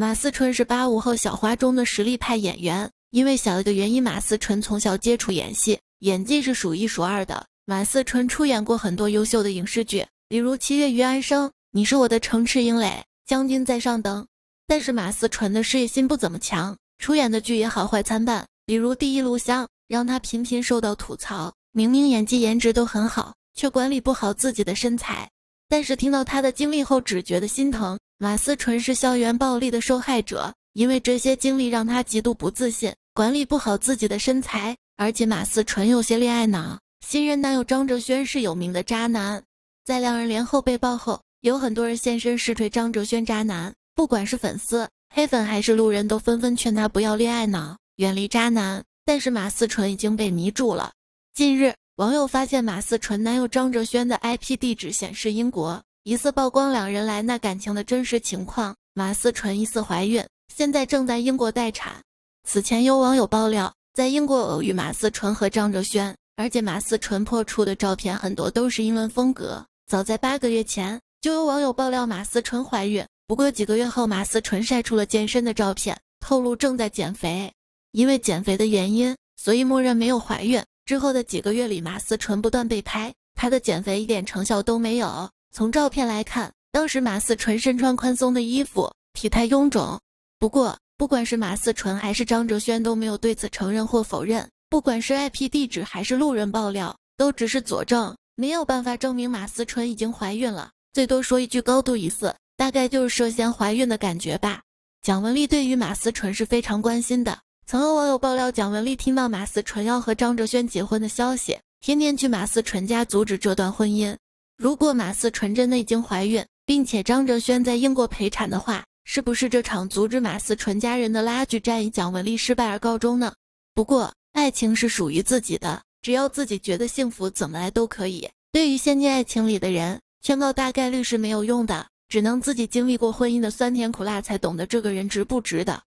马思纯是八五后小花中的实力派演员，因为小的原因，马思纯从小接触演戏，演技是数一数二的。马思纯出演过很多优秀的影视剧，比如《七月与安生》《你是我的城池英磊》《将军在上》等。但是马思纯的事业心不怎么强，出演的剧也好坏参半，比如《第一炉香》，让她频频受到吐槽。明明演技、颜值都很好，却管理不好自己的身材。但是听到她的经历后，只觉得心疼。马思纯是校园暴力的受害者，因为这些经历让她极度不自信，管理不好自己的身材。而且马思纯有些恋爱脑，新任男友张哲轩是有名的渣男。在两人联被爆后，有很多人现身实锤张哲轩渣男，不管是粉丝、黑粉还是路人都纷纷劝他不要恋爱脑，远离渣男。但是马思纯已经被迷住了。近日，网友发现马思纯男友张哲轩的 IP 地址显示英国。疑似曝光两人来那感情的真实情况。马思纯疑似怀孕，现在正在英国待产。此前有网友爆料，在英国偶遇马思纯和张哲轩，而且马思纯破处的照片很多都是英伦风格。早在八个月前，就有网友爆料马思纯怀孕，不过几个月后，马思纯晒出了健身的照片，透露正在减肥。因为减肥的原因，所以默认没有怀孕。之后的几个月里，马思纯不断被拍，她的减肥一点成效都没有。从照片来看，当时马思纯身穿宽松的衣服，体态臃肿。不过，不管是马思纯还是张哲轩都没有对此承认或否认。不管是 IP 地址还是路人爆料，都只是佐证，没有办法证明马思纯已经怀孕了，最多说一句高度疑似，大概就是涉嫌怀孕的感觉吧。蒋雯丽对于马思纯是非常关心的，曾有网友爆料，蒋雯丽听到马思纯要和张哲轩结婚的消息，天天去马思纯家阻止这段婚姻。如果马思纯真的已经怀孕，并且张哲轩在英国陪产的话，是不是这场阻止马思纯家人的拉锯战以蒋雯丽失败而告终呢？不过，爱情是属于自己的，只要自己觉得幸福，怎么来都可以。对于陷进爱情里的人，劝告大概率是没有用的，只能自己经历过婚姻的酸甜苦辣，才懂得这个人值不值得。